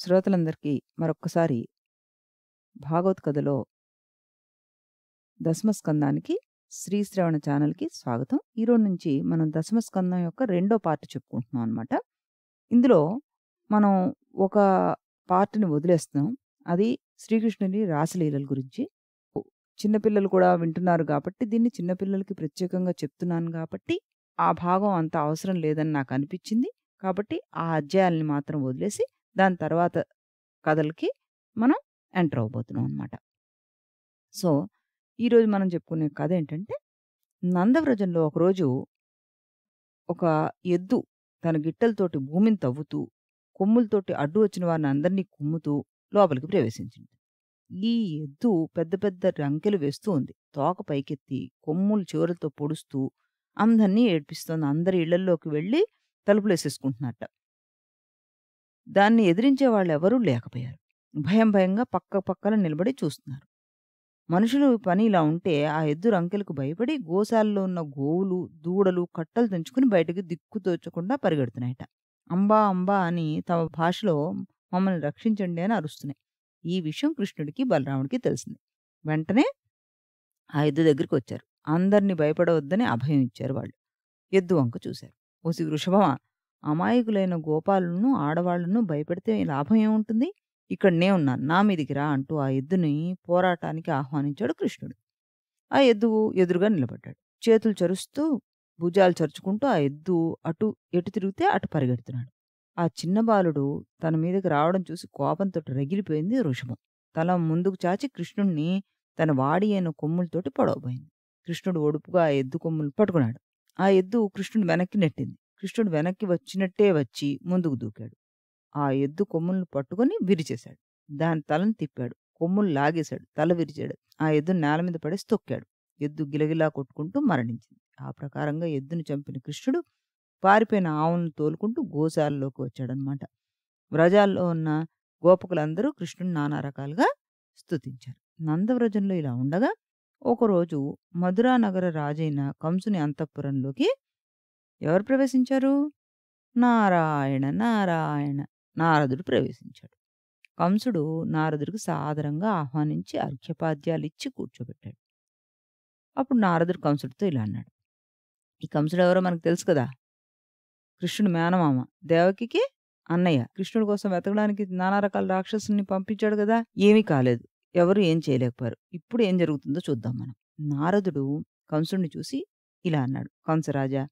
శ్రోతలందరికీ మరొక్కసారి భాగవత్ కథలో దశమస్కందానికి శ్రీశ్రవణ ఛానల్కి స్వాగతం ఈరోజు నుంచి మనం దశమస్కందం యొక్క రెండో పార్ట్ చెప్పుకుంటున్నాం అనమాట ఇందులో మనం ఒక పార్ట్ని వదిలేస్తున్నాం అది శ్రీకృష్ణుని రాసలీలల గురించి చిన్నపిల్లలు కూడా వింటున్నారు కాబట్టి దీన్ని చిన్నపిల్లలకి ప్రత్యేకంగా చెప్తున్నాను కాబట్టి ఆ భాగం అంత అవసరం లేదని నాకు అనిపించింది కాబట్టి ఆ అధ్యాయాలని మాత్రం వదిలేసి దాని తర్వాత కథలకి మనం ఎంటర్ అవబోతున్నాం అనమాట సో ఈరోజు మనం చెప్పుకునే కథ ఏంటంటే నందవ్రజంలో ఒకరోజు ఒక ఎద్దు తన గిట్టెలతోటి భూమిని తవ్వుతూ కొమ్ములతోటి అడ్డు వచ్చిన వారిని అందరినీ కుమ్ముతూ లోపలికి ప్రవేశించింది ఈ ఎద్దు పెద్ద పెద్ద రంకెలు వేస్తూ ఉంది తోక పైకెత్తి కొమ్ములు చివరలతో పొడుస్తూ అందరినీ ఏడ్పిస్తోంది అందరి ఇళ్లల్లోకి వెళ్ళి తలుపులేసేసుకుంటున్నట్ట దాన్ని ఎదిరించే వాళ్ళు ఎవరూ లేకపోయారు భయం భయంగా పక్క పక్కన నిలబడి చూస్తున్నారు మనుషులు పని ఇలా ఉంటే ఆ ఎద్దు రంకెలకు భయపడి గోశాలలో ఉన్న గోవులు దూడలు కట్టలు తెంచుకుని బయటకు దిక్కు తోచకుండా పరిగెడుతున్నాయట అంబా అంబా అని తమ భాషలో మమ్మల్ని రక్షించండి అని అరుస్తున్నాయి ఈ విషయం కృష్ణుడికి బలరాముడికి తెలిసింది వెంటనే ఆ ఎద్దు దగ్గరికి వచ్చారు అందరినీ భయపడవద్దని అభయం ఇచ్చారు వాళ్ళు ఎద్దు వంక చూశారు ఓసి వృషభమా అమాయకులైన గోపాలను ఆడవాళ్లను భయపెడితే లాభం ఏముంటుంది ఇక్కడనే ఉన్నాను నా మీదికి రా అంటూ ఆ ఎద్దుని పోరాటానికి ఆహ్వానించాడు కృష్ణుడు ఆ ఎద్దు ఎదురుగా నిలబడ్డాడు చేతులు చరుస్తూ భుజాలు చరుచుకుంటూ ఆ ఎద్దు అటు ఎటు తిరిగితే అటు పరిగెడుతున్నాడు ఆ చిన్న బాలుడు తన మీదకి రావడం చూసి కోపంతో రగిలిపోయింది ఋషభం తల ముందుకు చాచి కృష్ణుణ్ణి తన వాడి అయిన కొమ్ములతోటి పొడవబోయింది కృష్ణుడు ఒడుపుగా ఆ ఎద్దు కొమ్ములు పట్టుకున్నాడు ఆ ఎద్దు కృష్ణుడు వెనక్కి నెట్టింది కృష్ణుడు వెనక్కి వచ్చినట్టే వచ్చి ముందుకు దూకాడు ఆ ఎద్దు కొమ్ములను పట్టుకొని విరిచేశాడు దాని తలను తిప్పాడు కొమ్ములు లాగేశాడు తల విరిచాడు ఆ ఎద్దు నేల మీద పడేసి తొక్కాడు ఎద్దు గిలగిలా కొట్టుకుంటూ మరణించింది ఆ ప్రకారంగా ఎద్దును చంపిన కృష్ణుడు పారిపోయిన ఆవును తోలుకుంటూ గోశాలలోకి వచ్చాడనమాట వ్రజాల్లో ఉన్న గోపకులందరూ కృష్ణుని నానా రకాలుగా స్తుతించారు నందవ్రజంలో ఇలా ఉండగా ఒకరోజు మధురానగర రాజైన కంసుని అంతఃపురంలోకి ఎవరు ప్రవేశించారు నారాయణ నారాయణ నారదుడు ప్రవేశించాడు కంసుడు నారదుడికి సాదరంగా ఆహ్వానించి అర్ఘ్యపాద్యాలు ఇచ్చి కూర్చోబెట్టాడు అప్పుడు నారదుడు కంసుడితో ఇలా అన్నాడు ఈ కంసుడు ఎవరో మనకు తెలుసు కదా కృష్ణుడు మేనమామ దేవకికి అన్నయ్య కృష్ణుడి కోసం వెతకడానికి నానా రకాల రాక్షసుని పంపించాడు కదా ఏమీ కాలేదు ఎవరు ఏం చేయలేకపోయారు ఇప్పుడు ఏం జరుగుతుందో చూద్దాం మనం నారదుడు కంసుడిని చూసి ఇలా అన్నాడు కంసరాజా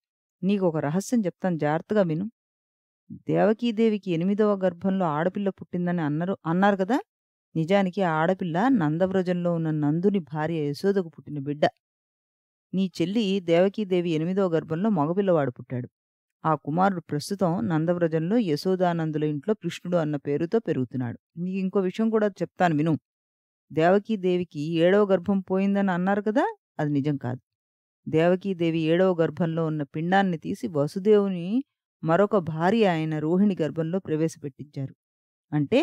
నీకు ఒక రహస్యం చెప్తాను జాగ్రత్తగా విను దేవకీదేవికి ఎనిమిదవ గర్భంలో ఆడపిల్ల పుట్టిందని అన్నారు అన్నారు కదా నిజానికి ఆడపిల్ల నందవ్రజంలో ఉన్న నందుని భార్య యశోదకు పుట్టిన బిడ్డ నీ చెల్లి దేవకీదేవి ఎనిమిదవ గర్భంలో మగపిల్లవాడు పుట్టాడు ఆ కుమారుడు ప్రస్తుతం నందవ్రజంలో యశోదానందుల ఇంట్లో కృష్ణుడు అన్న పేరుతో పెరుగుతున్నాడు నీకు ఇంకో విషయం కూడా చెప్తాను విను దేవకీదేవికి ఏడవ గర్భం పోయిందని అన్నారు కదా అది నిజం కాదు దేవకీదేవి ఏడవ గర్భంలో ఉన్న పిండాన్ని తీసి వసుదేవుని మరొక భార్య ఆయన రోహిణి గర్భంలో ప్రవేశపెట్టించారు అంటే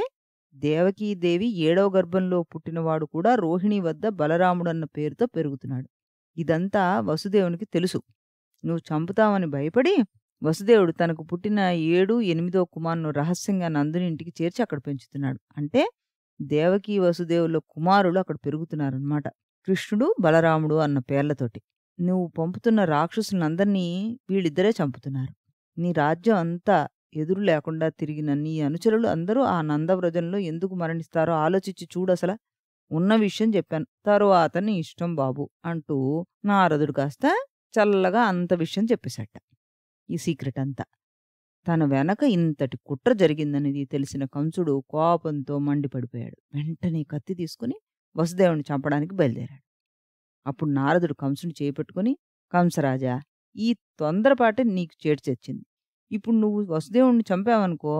దేవకీదేవి ఏడవ గర్భంలో పుట్టినవాడు కూడా రోహిణి వద్ద బలరాముడు అన్న పేరుతో పెరుగుతున్నాడు ఇదంతా వసుదేవునికి తెలుసు నువ్వు చంపుతావని భయపడి వసుదేవుడు తనకు పుట్టిన ఏడు ఎనిమిదో కుమారును రహస్యంగా నందుని ఇంటికి చేర్చి అక్కడ పెంచుతున్నాడు అంటే దేవకీ వసుదేవుల కుమారులు అక్కడ పెరుగుతున్నారన్నమాట కృష్ణుడు బలరాముడు అన్న పేర్లతోటి నువ్వు పంపుతున్న రాక్షసులందరినీ వీళ్ళిద్దరే చంపుతున్నారు నీ రాజ్యం అంతా ఎదురు లేకుండా తిరిగిన నీ అనుచరులు అందరూ ఆ నందవ్రజంలో ఎందుకు మరణిస్తారో ఆలోచించి చూడసలా ఉన్న విషయం చెప్పాను తరువాత నీ ఇష్టం బాబు అంటూ నారదుడు కాస్త చల్లగా అంత విషయం చెప్పేశాట ఈ సీక్రెట్ అంతా తన వెనక ఇంతటి కుట్ర జరిగిందనేది తెలిసిన కంసుడు కోపంతో మండిపడిపోయాడు వెంటనే కత్తి తీసుకుని వసుదేవుని చంపడానికి బయలుదేరాడు అప్పుడు నారదుడు కంసుని చేపట్టుకుని కంసరాజా ఈ తొందరపాటి నీకు చేటు ఇప్పుడు నువ్వు వసుదేవుణ్ణి చంపావనుకో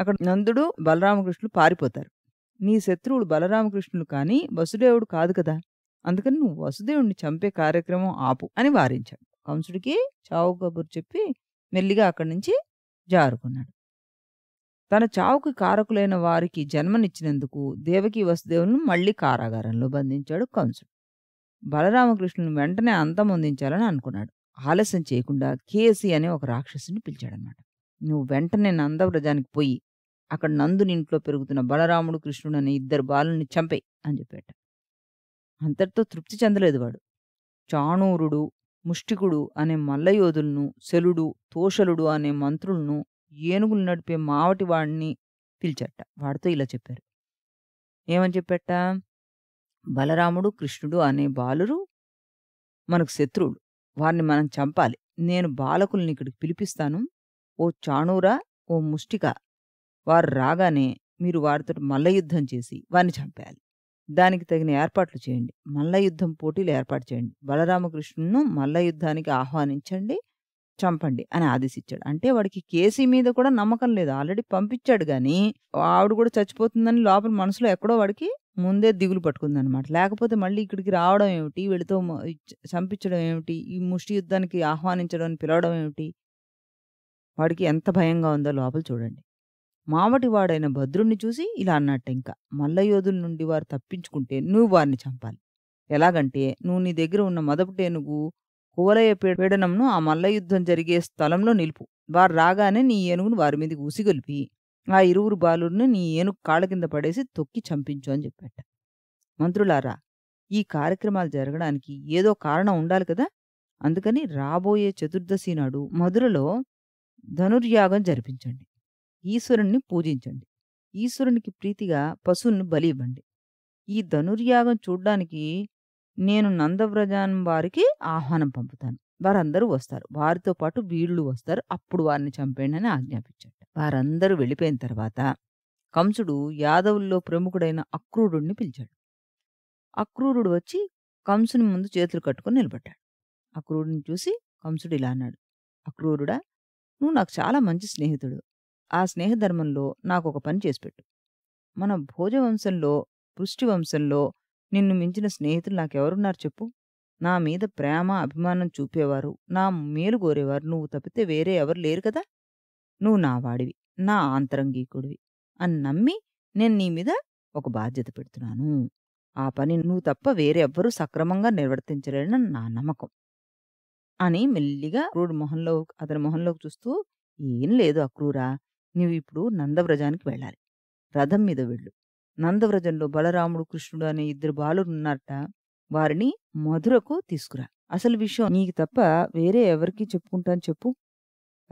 అక్కడ నందుడు బలరామకృష్ణులు పారిపోతారు నీ శత్రువుడు బలరామకృష్ణులు కానీ వసుదేవుడు కాదు కదా అందుకని నువ్వు వసుదేవుణ్ణి చంపే కార్యక్రమం ఆపు అని వారించాడు కంసుడికి చావు కబురు చెప్పి మెల్లిగా అక్కడి నుంచి జారుకున్నాడు తన చావుకి కారకులైన వారికి జన్మనిచ్చినందుకు దేవకి వసుదేవులను మళ్లీ కారాగారంలో బంధించాడు కంసుడు బలరామకృష్ణుని వెంటనే అంతమొందించాలని అనుకున్నాడు ఆలస్యం చేయకుండా కేసీ అనే ఒక రాక్షసుని పిలిచాడనమాట నువ్వు వెంటనే నందవ్రజానికి పోయి అక్కడ నందుని ఇంట్లో పెరుగుతున్న బలరాముడు కృష్ణుడు అనే ఇద్దరు బాలుని చంపే అని చెప్పాట అంతటితో తృప్తి చెందలేదు వాడు చాణూరుడు ముష్టికుడు అనే మల్లయోధులను శలుడు తోషలుడు అనే మంత్రులను ఏనుగులు నడిపే మావటి వాడిని పిలిచట వాడితో ఇలా చెప్పారు ఏమని చెప్పట్టా బలరాముడు కృష్ణుడు అనే బాలురు మనకు శత్రువులు వారిని మనం చంపాలి నేను బాలకుల్ని ఇక్కడికి పిలిపిస్తాను ఓ చాణూరా ఓ ముష్టిక వారు రాగానే మీరు వారితో మల్ల యుద్ధం చేసి వారిని చంపేయాలి దానికి తగిన ఏర్పాట్లు చేయండి మల్ల యుద్ధం పోటీలు ఏర్పాటు చేయండి బలరామకృష్ణును మల్ల యుద్ధానికి ఆహ్వానించండి చంపండి అని ఆదేశించాడు అంటే వాడికి కేసీ మీద కూడా నమ్మకం లేదు ఆల్రెడీ పంపించాడు కానీ ఆవిడ కూడా చచ్చిపోతుందని లోపల మనసులో ఎక్కడో వాడికి ముందే దిగులు పట్టుకుందనమాట లేకపోతే మళ్ళీ ఇక్కడికి రావడం ఏమిటి వీళ్ళతో చంపించడం ఏమిటి ఈ ముష్టి యుద్ధానికి ఆహ్వానించడం పిలవడం ఏమిటి వాడికి ఎంత భయంగా ఉందో లోపల చూడండి మామటి వాడైన భద్రుణ్ణి చూసి ఇలా అన్నట్టు ఇంకా మల్లయోధుల నుండి వారు తప్పించుకుంటే నువ్వు వారిని చంపాలి ఎలాగంటే నువ్వు నీ దగ్గర ఉన్న మొదపుటేనుగు కువలయ పీడనంను ఆ మల్ల యుద్ధం జరిగే స్థలంలో నిలుపు వారు రాగానే నీ ఏనుగును వారి మీద ఊసిగొలిపి ఆ ఇరువురు బాలుడిని నీ ఏనుగు కాళ్ళ కింద పడేసి తొక్కి చంపించు అని చెప్పాట మంత్రులారా ఈ కార్యక్రమాలు జరగడానికి ఏదో కారణం ఉండాలి కదా అందుకని రాబోయే చతుర్దశి నాడు మధురలో ధనుర్యాగం జరిపించండి ఈశ్వరుణ్ణి పూజించండి ఈశ్వరునికి ప్రీతిగా పశువుల్ని బలి ఇవ్వండి ఈ ధనుర్యాగం చూడ్డానికి నేను నందవ్రజాన్ వారికి ఆహ్వానం పంపుతాను వారందరూ వస్తారు వారితో పాటు వీళ్ళు వస్తారు అప్పుడు వారిని చంపేయండి అని ఆజ్ఞాపించాడు వారందరూ వెళ్ళిపోయిన తర్వాత కంసుడు యాదవుల్లో ప్రముఖుడైన అక్రూరుడిని పిలిచాడు అక్రూరుడు వచ్చి కంసుని ముందు చేతులు కట్టుకుని నిలబడ్డాడు అక్రూరుడిని చూసి కంసుడు ఇలా అన్నాడు అక్రూరుడా నువ్వు నాకు చాలా మంచి స్నేహితుడు ఆ స్నేహధర్మంలో నాకు ఒక పని చేసిపెట్టు మన భోజవంశంలో వంశంలో నిన్ను మించిన స్నేహితులు నాకెవరున్నారు చెప్పు నా మీద ప్రేమ అభిమానం చూపేవారు నా మేలు కోరేవారు నువ్వు తప్పితే వేరే ఎవరు లేరు కదా నువ్వు నా వాడివి నా ఆంతరంగీకుడివి అని నమ్మి నేను నీ మీద ఒక బాధ్యత పెడుతున్నాను ఆ పని నువ్వు తప్ప వేరే ఎవ్వరూ సక్రమంగా నిర్వర్తించలేడని నా నమ్మకం అని మెల్లిగా అక్రూడు మొహంలో అతని మొహంలోకి చూస్తూ ఏం లేదు అక్రూరా నువ్వు ఇప్పుడు నందవ్రజానికి వెళ్ళాలి రథం మీద వెళ్ళు నందవ్రజంలో బలరాముడు కృష్ణుడు అనే ఇద్దరు బాలురు ఉన్నారట వారిని మధురకు తీసుకురా అసలు విషయం నీకు తప్ప వేరే ఎవరికి చెప్పుకుంటాను చెప్పు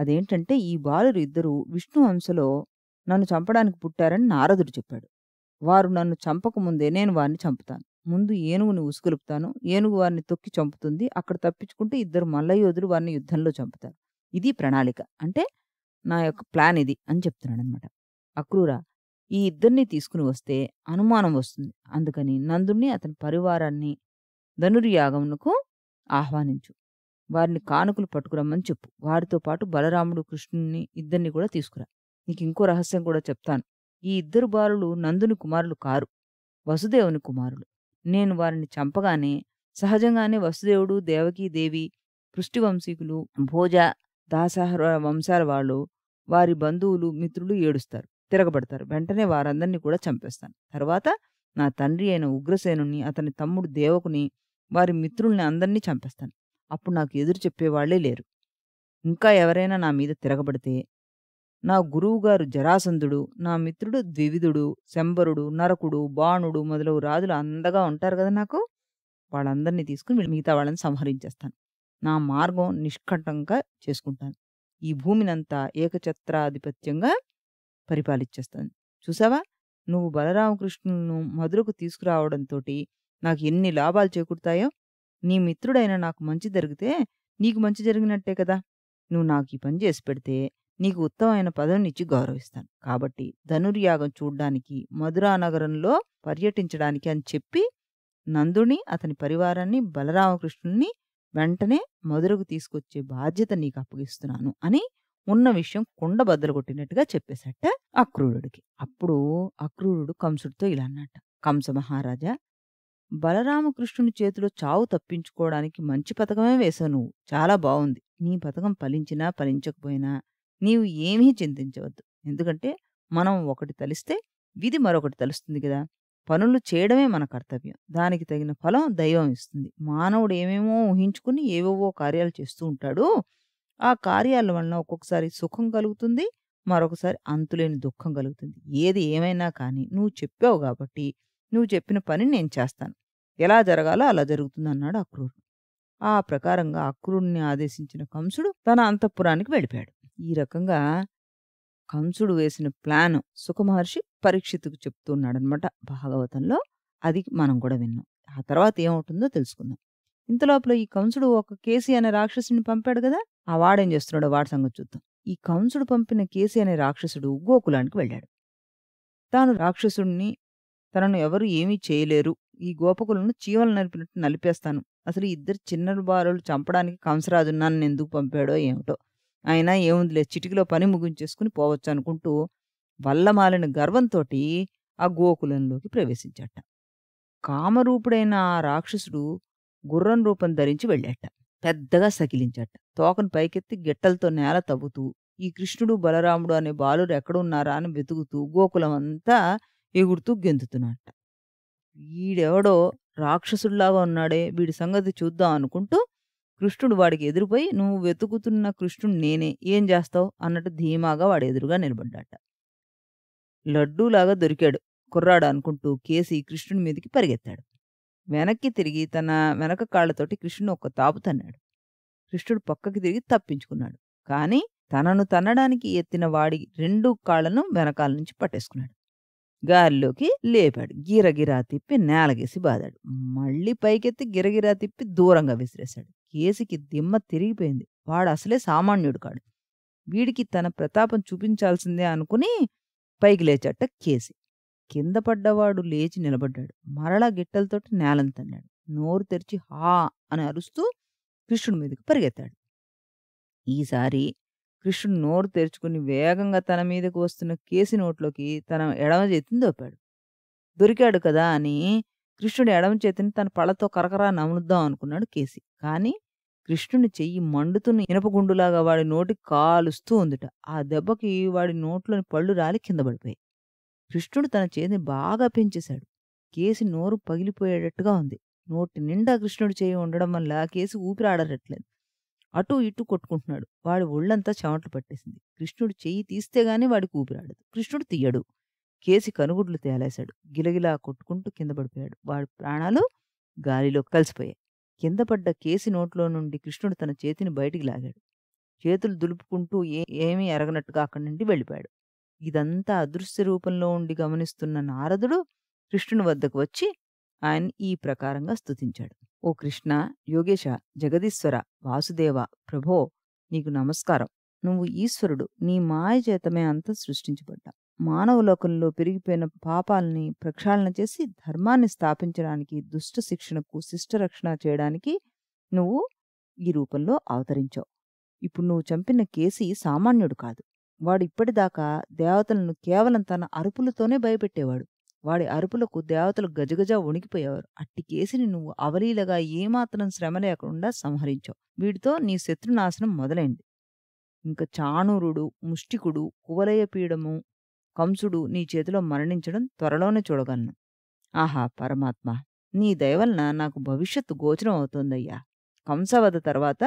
అదేంటంటే ఈ బాలురు ఇద్దరు విష్ణు అంశలో నన్ను చంపడానికి పుట్టారని నారదుడు చెప్పాడు వారు నన్ను చంపకముందే నేను వారిని చంపుతాను ముందు ఏనుగుని ఉసుగొలుపుతాను ఏనుగు వారిని తొక్కి చంపుతుంది అక్కడ తప్పించుకుంటే ఇద్దరు మల్లయోధులు వారిని యుద్ధంలో చంపుతారు ఇది ప్రణాళిక అంటే నా యొక్క ప్లాన్ ఇది అని చెప్తున్నాడు అనమాట అక్రూరా ఈ ఇద్దరిని తీసుకుని వస్తే అనుమానం వస్తుంది అందుకని నందుని అతని పరివారాన్ని ధనుర్యాగమునకు ఆహ్వానించు వారిని కానుకలు పట్టుకురమ్మని చెప్పు వారితో పాటు బలరాముడు కృష్ణుని ఇద్దరిని కూడా తీసుకురా నీకు ఇంకో రహస్యం కూడా చెప్తాను ఈ ఇద్దరు బాలులు నందుని కుమారులు కారు వసుదేవుని కుమారులు నేను వారిని చంపగానే సహజంగానే వసుదేవుడు దేవకీ దేవి పృష్టివంశీకులు భోజ దాసహర వంశాల వాళ్ళు వారి బంధువులు మిత్రులు ఏడుస్తారు తిరగబడతారు వెంటనే వారందరినీ కూడా చంపేస్తాను తర్వాత నా తండ్రి అయిన ఉగ్రసేనుని అతని తమ్ముడు దేవకుని వారి మిత్రుల్ని అందరినీ చంపేస్తాను అప్పుడు నాకు ఎదురు చెప్పేవాళ్లే లేరు ఇంకా ఎవరైనా నా మీద తిరగబడితే నా గురువుగారు జరాసంధుడు నా మిత్రుడు ద్వివిధుడు శంబరుడు నరకుడు బాణుడు మొదలగు రాజులు అందగా ఉంటారు కదా నాకు వాళ్ళందరినీ తీసుకుని మిగతా వాళ్ళని సంహరించేస్తాను నా మార్గం నిష్కంఠంగా చేసుకుంటాను ఈ భూమినంతా ఏకఛత్రాధిపత్యంగా పరిపాలించేస్తాను చూసావా నువ్వు బలరామకృష్ణులను మధురకు తీసుకురావడంతో నాకు ఎన్ని లాభాలు చేకూరుతాయో నీ మిత్రుడైన నాకు మంచి జరిగితే నీకు మంచి జరిగినట్టే కదా నువ్వు నాకు ఈ పని చేసి పెడితే నీకు ఉత్తమమైన ఇచ్చి గౌరవిస్తాను కాబట్టి ధనుర్యాగం చూడ్డానికి నగరంలో పర్యటించడానికి అని చెప్పి నందుని అతని పరివారాన్ని బలరామకృష్ణుని వెంటనే మధురకు తీసుకొచ్చే బాధ్యత నీకు అప్పగిస్తున్నాను అని ఉన్న విషయం కుండ బద్దలు కొట్టినట్టుగా చెప్పేశాట అక్రూరుడికి అప్పుడు అక్రూరుడు కంసుడితో ఇలా అన్నట్ట కంస మహారాజా బలరామకృష్ణుని చేతిలో చావు తప్పించుకోవడానికి మంచి పథకమే వేశావు నువ్వు చాలా బాగుంది నీ పథకం ఫలించినా ఫలించకపోయినా నీవు ఏమీ చింతించవద్దు ఎందుకంటే మనం ఒకటి తలిస్తే విధి మరొకటి తలుస్తుంది కదా పనులు చేయడమే మన కర్తవ్యం దానికి తగిన ఫలం దైవం ఇస్తుంది మానవుడు ఏమేమో ఊహించుకుని ఏవేవో కార్యాలు చేస్తూ ఉంటాడు ఆ కార్యాల వలన ఒక్కొక్కసారి సుఖం కలుగుతుంది మరొకసారి అంతులేని దుఃఖం కలుగుతుంది ఏది ఏమైనా కానీ నువ్వు చెప్పావు కాబట్టి నువ్వు చెప్పిన పని నేను చేస్తాను ఎలా జరగాలో అలా జరుగుతుంది అన్నాడు అక్రూరుడు ఆ ప్రకారంగా అక్రూరుణ్ణి ఆదేశించిన కంసుడు తన అంతఃపురానికి వెళ్ళిపోయాడు ఈ రకంగా కంసుడు వేసిన ప్లాన్ సుఖమహర్షి పరీక్షితుకు చెప్తున్నాడనమాట భాగవతంలో అది మనం కూడా విన్నాం ఆ తర్వాత ఏమవుతుందో తెలుసుకుందాం ఇంతలోపల ఈ కంసుడు ఒక కేసీ అనే రాక్షసుని పంపాడు కదా ఆ వాడేం చేస్తున్నాడు వాడి సంగతి చూద్దాం ఈ కంసుడు పంపిన కేసీ అనే రాక్షసుడు గోకులానికి వెళ్ళాడు తాను రాక్షసుడిని తనను ఎవరు ఏమీ చేయలేరు ఈ గోపకులను చీవలు నలిపినట్టు నలిపేస్తాను అసలు ఇద్దరు చిన్న బారులు చంపడానికి కంసరాజున్నాను ఎందుకు పంపాడో ఏమిటో అయినా ఏముందిలే చిటికిలో పని ముగించేసుకుని పోవచ్చు అనుకుంటూ వల్లమాలిన గర్వంతో ఆ గోకులంలోకి ప్రవేశించట కామరూపుడైన ఆ రాక్షసుడు గుర్రం రూపం ధరించి వెళ్ళాట పెద్దగా సకిలించాట తోకను పైకెత్తి గిట్టలతో నేల తవ్వుతూ ఈ కృష్ణుడు బలరాముడు అనే బాలురు ఎక్కడున్నారా అని వెతుకుతూ గోకులం అంతా ఎగురుతూ గెంతుతున్నట్ట వీడెవడో రాక్షసుడిలాగా ఉన్నాడే వీడి సంగతి చూద్దాం అనుకుంటూ కృష్ణుడు వాడికి ఎదురుపోయి నువ్వు వెతుకుతున్న కృష్ణుడు నేనే ఏం చేస్తావు అన్నట్టు ధీమాగా వాడు ఎదురుగా నిలబడ్డాట లడ్డూలాగా దొరికాడు కుర్రాడు అనుకుంటూ కేసి కృష్ణుడి మీదకి పరిగెత్తాడు వెనక్కి తిరిగి తన వెనక కాళ్ళతోటి కృష్ణుడు ఒక తాపు తన్నాడు కృష్ణుడు పక్కకి తిరిగి తప్పించుకున్నాడు కానీ తనను తన్నడానికి ఎత్తిన వాడి రెండు కాళ్లను వెనకాల నుంచి పట్టేసుకున్నాడు గాలిలోకి లేపాడు గిరగిరా తిప్పి నేలగేసి బాదాడు మళ్ళీ పైకెత్తి గిరగిరా తిప్పి దూరంగా విసిరేశాడు కేసికి దిమ్మ తిరిగిపోయింది వాడు అసలే సామాన్యుడు కాడు వీడికి తన ప్రతాపం చూపించాల్సిందే అనుకుని పైకి లేచట కేసి కింద పడ్డవాడు లేచి నిలబడ్డాడు మరలా గిట్టలతోటి నేలను తన్నాడు నోరు తెరిచి హా అని అరుస్తూ కృష్ణుడి మీదకి పరిగెత్తాడు ఈసారి కృష్ణుడు నోరు తెరుచుకుని వేగంగా తన మీదకు వస్తున్న కేసి నోట్లోకి తన ఎడమ చేతిని దోపాడు దొరికాడు కదా అని కృష్ణుడు ఎడమ చేతిని తన పళ్ళతో కరకరా నములుద్దాం అనుకున్నాడు కేసి కానీ కృష్ణుని చెయ్యి మండుతున్న ఇనపగుండులాగా వాడి నోటి కాలుస్తూ ఉందిట ఆ దెబ్బకి వాడి నోట్లోని పళ్ళు రాలి కింద పడిపోయాయి కృష్ణుడు తన చేతిని బాగా పెంచేశాడు కేసి నోరు పగిలిపోయేటట్టుగా ఉంది నోటి నిండా కృష్ణుడు చేయి ఉండడం వల్ల కేసు ఊపిరాడరట్లేదు అటు ఇటు కొట్టుకుంటున్నాడు వాడి ఒళ్ళంతా చెమట్లు పట్టేసింది కృష్ణుడు చెయ్యి తీస్తే గానీ వాడికి ఊపిరాడదు కృష్ణుడు తీయడు కేసి కనుగుడ్లు తేలేశాడు గిలగిలా కొట్టుకుంటూ కింద పడిపోయాడు వాడి ప్రాణాలు గాలిలో కలిసిపోయాయి కింద పడ్డ కేసి నోట్లో నుండి కృష్ణుడు తన చేతిని బయటికి లాగాడు చేతులు దులుపుకుంటూ ఏ ఏమీ ఎరగనట్టుగా అక్కడి నుండి వెళ్ళిపోయాడు ఇదంతా అదృశ్య రూపంలో ఉండి గమనిస్తున్న నారదుడు కృష్ణుని వద్దకు వచ్చి ఆయన ఈ ప్రకారంగా స్తుతించాడు ఓ కృష్ణ యోగేశ జగదీశ్వర వాసుదేవ ప్రభో నీకు నమస్కారం నువ్వు ఈశ్వరుడు నీ మాయ చేతమే అంతా సృష్టించబడ్డా మానవలోకంలో పెరిగిపోయిన పాపాలని ప్రక్షాళన చేసి ధర్మాన్ని స్థాపించడానికి దుష్ట శిక్షణకు శిష్టరక్షణ చేయడానికి నువ్వు ఈ రూపంలో అవతరించావు ఇప్పుడు నువ్వు చంపిన కేసి సామాన్యుడు కాదు వాడు ఇప్పటిదాకా దేవతలను కేవలం తన అరుపులతోనే భయపెట్టేవాడు వాడి అరుపులకు దేవతలు గజగజ వణికిపోయేవారు అట్టి కేసిని నువ్వు అవలీలగా ఏమాత్రం శ్రమ లేకుండా సంహరించావు వీటితో నీ శత్రునాశనం మొదలైంది ఇంకా చాణూరుడు ముష్టికుడు కువలయ పీడము కంసుడు నీ చేతిలో మరణించడం త్వరలోనే చూడగలను ఆహా పరమాత్మ నీ దయవలన నాకు భవిష్యత్తు గోచరం అవుతోందయ్యా కంసవధ తర్వాత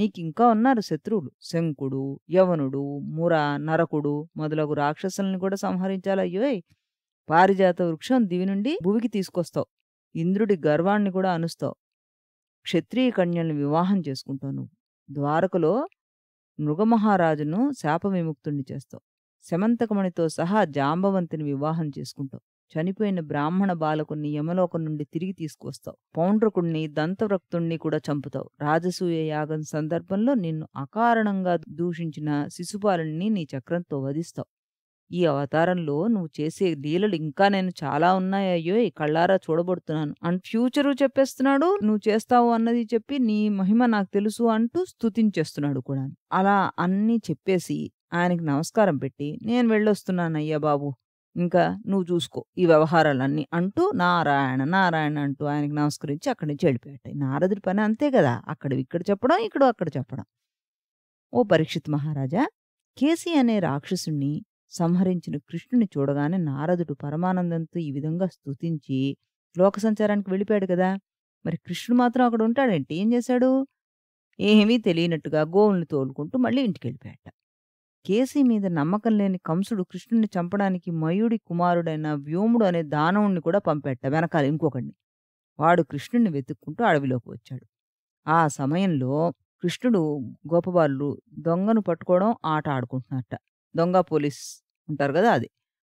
నీకింకా ఉన్నారు శత్రువులు శంకుడు యవనుడు ముర నరకుడు మొదలగు రాక్షసుల్ని కూడా సంహరించాలయ్యోయ్ పారిజాత వృక్షం దివి నుండి భూమికి తీసుకొస్తావు ఇంద్రుడి గర్వాన్ని కూడా అనుస్తావు క్షత్రియ కన్యల్ని వివాహం చేసుకుంటావు నువ్వు ద్వారకలో మృగమహారాజును శాప విముక్తుణ్ణి చేస్తావు శమంతకమణితో సహా జాంబవంతిని వివాహం చేసుకుంటావు చనిపోయిన బ్రాహ్మణ బాలకుణ్ణి యమలోకం నుండి తిరిగి తీసుకువస్తావు పౌండ్రకుణ్ణి దంతవ్రక్తుణ్ణి కూడా చంపుతావు రాజసూయ యాగం సందర్భంలో నిన్ను అకారణంగా దూషించిన శిశుపాలుణ్ణి నీ చక్రంతో వధిస్తావు ఈ అవతారంలో నువ్వు చేసే లీలలు ఇంకా నేను చాలా ఉన్నాయో ఈ కళ్ళారా చూడబడుతున్నాను అండ్ ఫ్యూచరు చెప్పేస్తున్నాడు నువ్వు చేస్తావు అన్నది చెప్పి నీ మహిమ నాకు తెలుసు అంటూ స్తుతించేస్తున్నాడు కూడా అలా అన్నీ చెప్పేసి ఆయనకి నమస్కారం పెట్టి నేను వెళ్ళొస్తున్నాను అయ్యా బాబు ఇంకా నువ్వు చూసుకో ఈ వ్యవహారాలన్నీ అంటూ నారాయణ నారాయణ అంటూ ఆయనకి నమస్కరించి అక్కడి నుంచి వెళ్ళిపోయాట నారదుడి పని అంతే కదా అక్కడ ఇక్కడ చెప్పడం ఇక్కడ అక్కడ చెప్పడం ఓ పరీక్షిత్ మహారాజా కేసీ అనే రాక్షసుణ్ణి సంహరించిన కృష్ణుని చూడగానే నారదుడు పరమానందంతో ఈ విధంగా స్తుతించి లోక సంచారానికి వెళ్ళిపోయాడు కదా మరి కృష్ణుడు మాత్రం అక్కడ ఉంటాడంటే ఏం చేశాడు ఏమీ తెలియనట్టుగా గోవుల్ని తోలుకుంటూ మళ్ళీ ఇంటికి వెళ్ళిపోయాట కేసి మీద నమ్మకం లేని కంసుడు కృష్ణుని చంపడానికి మయుడి కుమారుడైన వ్యోముడు అనే దానవుణ్ణి కూడా పంపెట్ట వెనకాల ఇంకొకడిని వాడు కృష్ణుణ్ణి వెతుక్కుంటూ అడవిలోకి వచ్చాడు ఆ సమయంలో కృష్ణుడు గోపబాలు దొంగను పట్టుకోవడం ఆట ఆడుకుంటున్నట్ట దొంగ పోలీస్ ఉంటారు కదా అది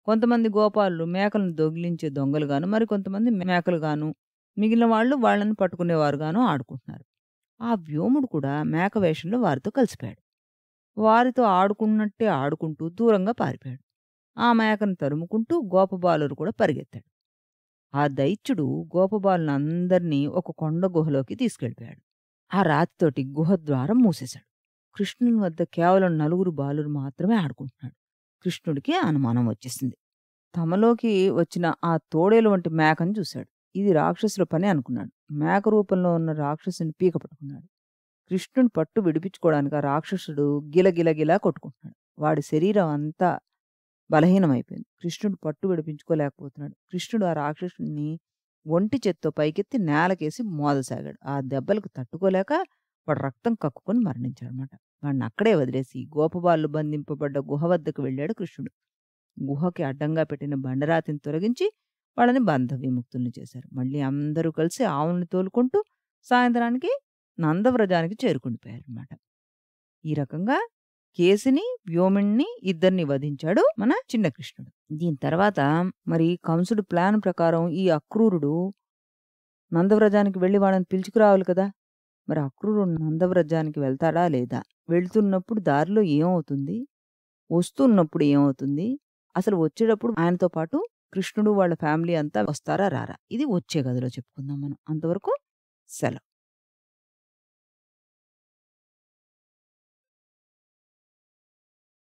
కొంతమంది గోపాలు మేకలను దొగిలించే దొంగలు గాను మరి కొంతమంది మేకలు గాను మిగిలిన వాళ్ళు వాళ్ళని పట్టుకునేవారు గాను ఆడుకుంటున్నారు ఆ వ్యోముడు కూడా మేక వేషంలో వారితో కలిసిపోయాడు వారితో ఆడుకున్నట్టే ఆడుకుంటూ దూరంగా పారిపోయాడు ఆ మేకను తరుముకుంటూ గోపబాలురు కూడా పరిగెత్తాడు ఆ దైత్యుడు గోపబాలునందరినీ ఒక కొండ గుహలోకి తీసుకెళ్ళిపోయాడు ఆ రాతితోటి గుహ ద్వారం మూసేశాడు కృష్ణుని వద్ద కేవలం నలుగురు బాలురు మాత్రమే ఆడుకుంటున్నాడు కృష్ణుడికి అనుమానం వచ్చేసింది తమలోకి వచ్చిన ఆ తోడేలు వంటి మేకను చూశాడు ఇది రాక్షసుల పని అనుకున్నాడు మేక రూపంలో ఉన్న రాక్షసుని పీక పట్టుకున్నాడు కృష్ణుని పట్టు విడిపించుకోవడానికి ఆ రాక్షసుడు గిలగిలగిలా కొట్టుకుంటున్నాడు వాడి శరీరం అంతా బలహీనమైపోయింది కృష్ణుడు పట్టు విడిపించుకోలేకపోతున్నాడు కృష్ణుడు ఆ రాక్షసుడిని ఒంటి చేత్తో పైకెత్తి నేలకేసి మోదసాగాడు ఆ దెబ్బలకు తట్టుకోలేక వాడు రక్తం కక్కుకొని మరణించాడు అనమాట వాడిని అక్కడే వదిలేసి గోపబాలు బంధింపబడ్డ గుహ వద్దకు వెళ్ళాడు కృష్ణుడు గుహకి అడ్డంగా పెట్టిన బండరాతిని తొలగించి వాళ్ళని బంధ విముక్తుల్ని చేశారు మళ్ళీ అందరూ కలిసి ఆవుల్ని తోలుకుంటూ సాయంత్రానికి నందవ్రజానికి చేరుకుండిపోయారనమాట ఈ రకంగా కేసుని వ్యోమిణ్ణి ఇద్దరిని వధించాడు మన చిన్న కృష్ణుడు దీని తర్వాత మరి కంసుడు ప్లాన్ ప్రకారం ఈ అక్రూరుడు నందవ్రజానికి వెళ్ళి వాళ్ళని పిలుచుకురావాలి కదా మరి అక్రూరుడు నందవ్రజానికి వెళ్తాడా లేదా వెళ్తున్నప్పుడు దారిలో ఏమవుతుంది వస్తున్నప్పుడు ఏమవుతుంది అసలు వచ్చేటప్పుడు ఆయనతో పాటు కృష్ణుడు వాళ్ళ ఫ్యామిలీ అంతా వస్తారా రారా ఇది వచ్చే గదిలో చెప్పుకుందాం మనం అంతవరకు సెలవు